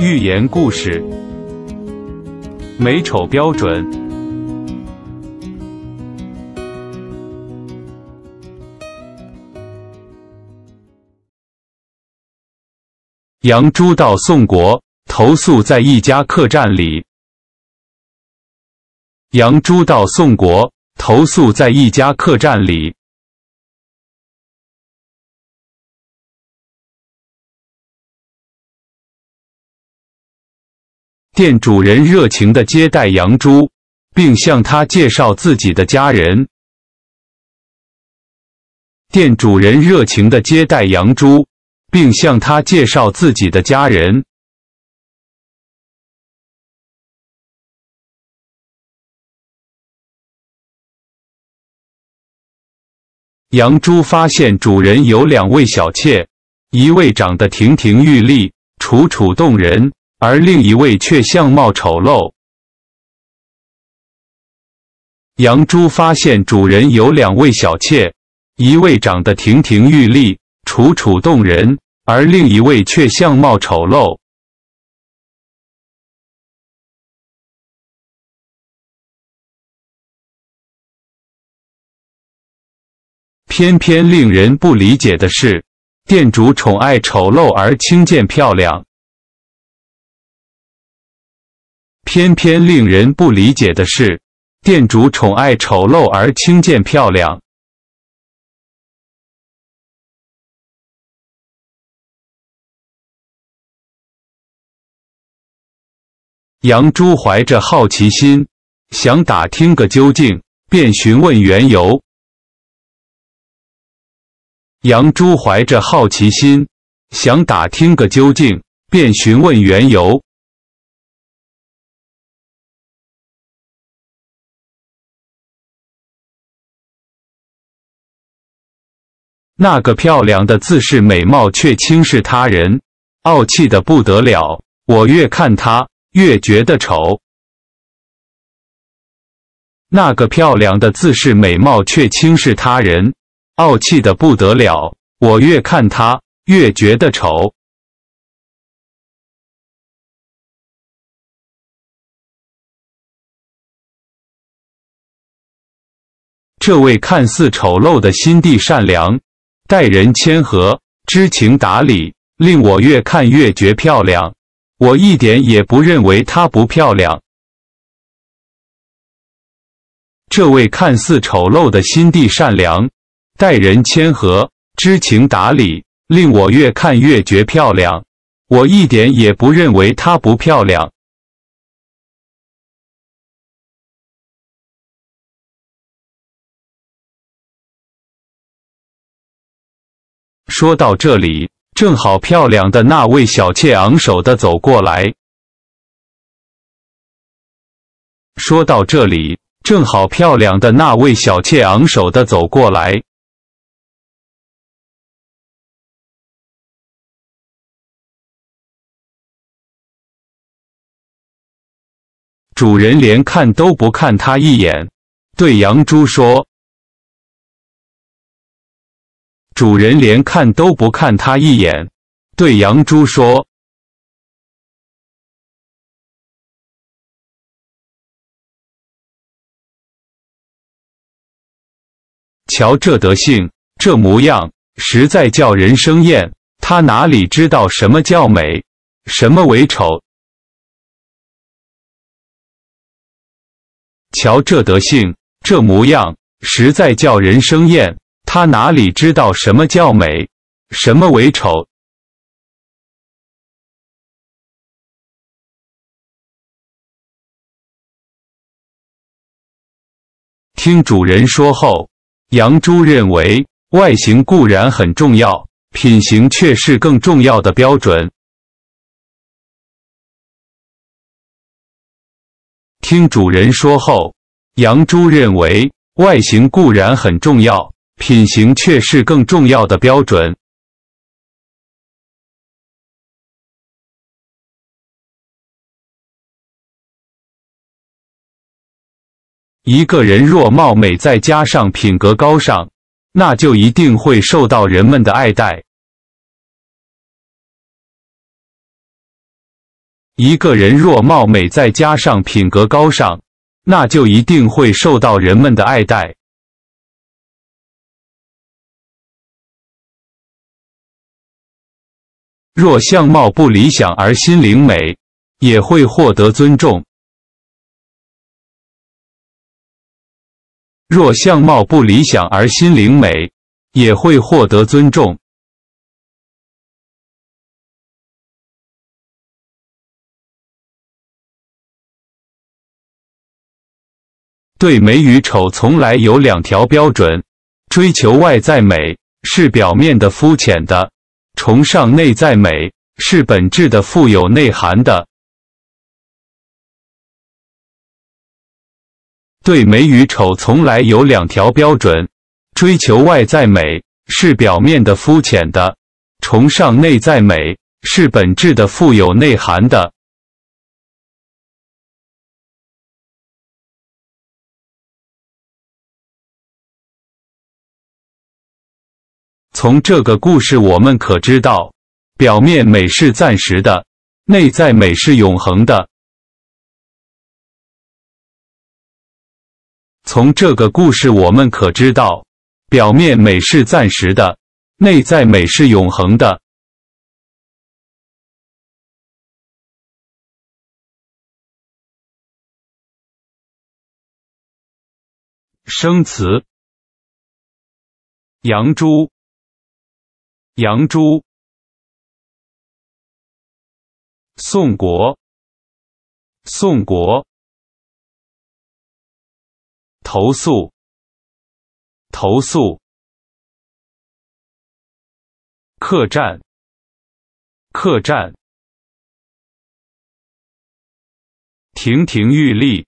寓言故事：美丑标准。杨朱到宋国投宿在一家客栈里。杨朱到宋国投宿在一家客栈里。店主人热情地接待杨朱，并向他介绍自己的家人。店主人热情地接待杨朱，并向他介绍自己的家人。杨朱发现主人有两位小妾，一位长得亭亭玉立、楚楚动人。而另一位却相貌丑陋。杨朱发现主人有两位小妾，一位长得亭亭玉立、楚楚动人，而另一位却相貌丑陋。偏偏令人不理解的是，店主宠爱丑陋而轻贱漂亮。偏偏令人不理解的是，店主宠爱丑陋而轻贱漂亮。杨朱怀着好奇心，想打听个究竟，便询问缘由。杨朱怀着好奇心，想打听个究竟，便询问缘由。那个漂亮的自恃美貌却轻视他人，傲气的不得了。我越看他，越觉得丑。那个漂亮的自恃美貌却轻视他人，傲气的不得了。我越看他，越觉得丑。这位看似丑陋的心地善良。待人谦和，知情达理，令我越看越觉漂亮。我一点也不认为她不漂亮。这位看似丑陋的心地善良，待人谦和，知情达理，令我越看越觉漂亮。我一点也不认为她不漂亮。说到这里，正好漂亮的那位小妾昂首的走过来。说到这里，正好漂亮的那位小妾昂首的走过来。主人连看都不看他一眼，对杨朱说。主人连看都不看他一眼，对杨朱说：“瞧这德性，这模样，实在叫人生厌。他哪里知道什么叫美，什么为丑？瞧这德性，这模样，实在叫人生厌。”他哪里知道什么叫美，什么为丑？听主人说后，杨朱认为外形固然很重要，品行却是更重要的标准。听主人说后，杨朱认为外形固然很重要。品行却是更重要的标准。一个人若貌美，再加上品格高尚，那就一定会受到人们的爱戴。一个人若貌美，再加上品格高尚，那就一定会受到人们的爱戴。若相貌不理想而心灵美，也会获得尊重。若相貌不理想而心灵美，也会获得尊重。对美与丑，从来有两条标准：追求外在美是表面的、肤浅的。崇尚内在美是本质的、富有内涵的。对美与丑从来有两条标准，追求外在美是表面的、肤浅的；崇尚内在美是本质的、富有内涵的。从这个故事，我们可知道，表面美是暂时的，内在美是永恒的。从这个故事，我们可知道，表面美是暂时的，内在美是永恒的。生词：杨朱。杨朱，宋国，宋国，投诉，投诉，客栈，客栈，亭亭玉立，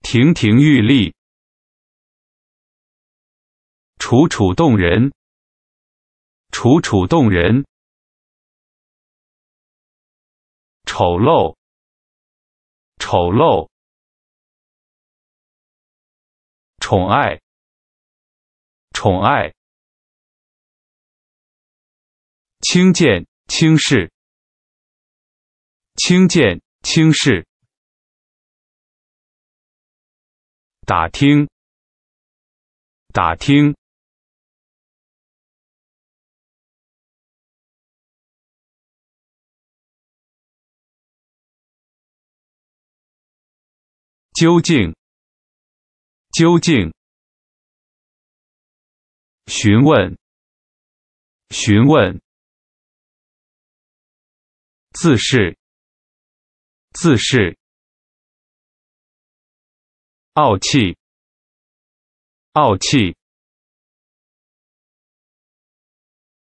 亭亭玉立，楚楚动人。楚楚动人，丑陋，丑陋，宠爱，宠爱，轻贱，轻视，轻贱，轻视，打听，打听。究竟，究竟，询问，询问，自恃，自恃，傲气，傲气，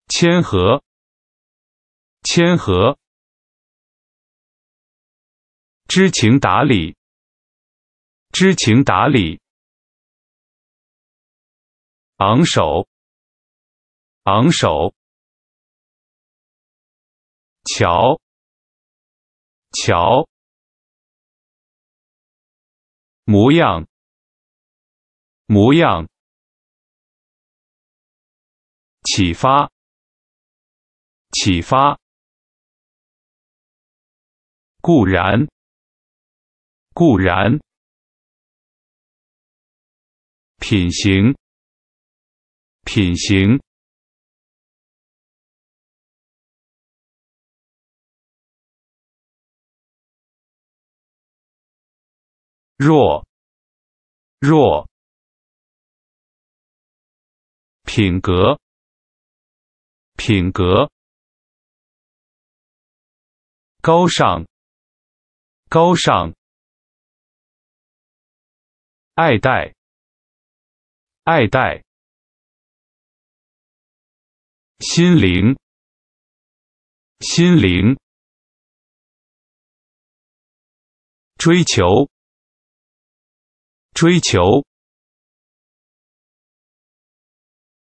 谦和，谦和，知情达理。知情达理，昂首，昂首，瞧，瞧，模样，模样，启发，启发，固然，固然。品行，品行。若，若。品格，品格。高尚，高尚。爱戴。爱戴，心灵，心灵，追求，追求，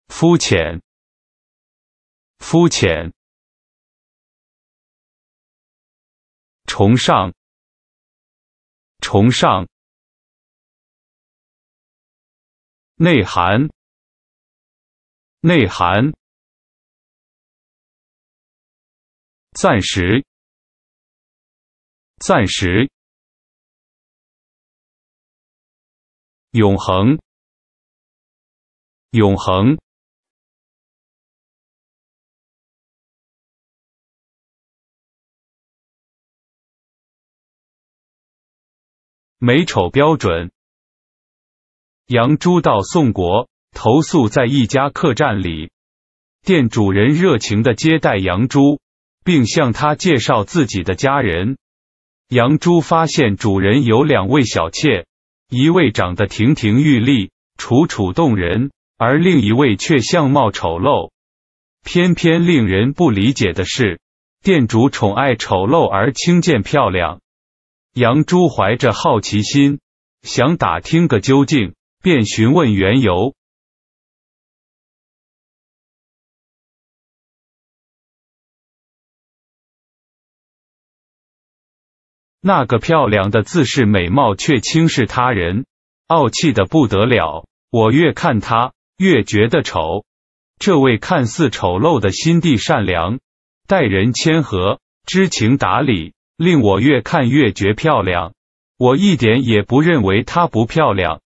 肤浅，肤浅，崇尚，崇尚。内涵，内涵，暂时，暂时，永恒，永恒，美丑标准。杨朱到宋国投宿在一家客栈里，店主人热情地接待杨朱，并向他介绍自己的家人。杨朱发现主人有两位小妾，一位长得亭亭玉立、楚楚动人，而另一位却相貌丑陋。偏偏令人不理解的是，店主宠爱丑陋而轻贱漂亮。杨朱怀着好奇心，想打听个究竟。便询问缘由。那个漂亮的自恃美貌却轻视他人、傲气的不得了。我越看她越觉得丑。这位看似丑陋的心地善良、待人谦和、知情达理，令我越看越觉漂亮。我一点也不认为她不漂亮。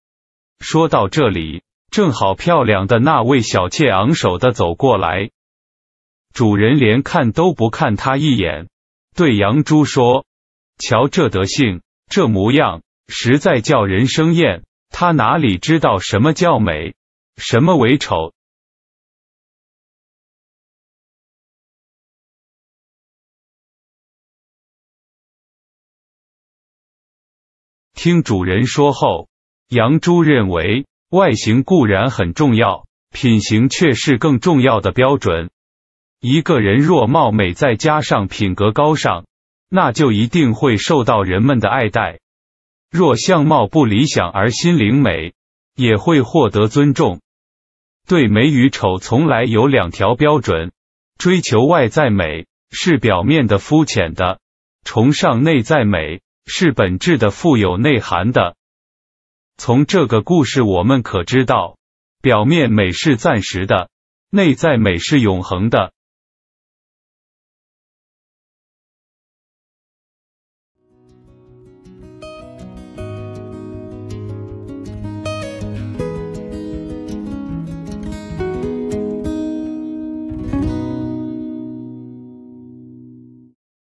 说到这里，正好漂亮的那位小妾昂首的走过来，主人连看都不看他一眼，对杨珠说：“瞧这德性，这模样，实在叫人生厌。他哪里知道什么叫美，什么为丑？”听主人说后。杨朱认为，外形固然很重要，品行却是更重要的标准。一个人若貌美，再加上品格高尚，那就一定会受到人们的爱戴；若相貌不理想而心灵美，也会获得尊重。对美与丑，从来有两条标准：追求外在美是表面的、肤浅的；崇尚内在美是本质的、富有内涵的。从这个故事，我们可知道，表面美是暂时的，内在美是永恒的。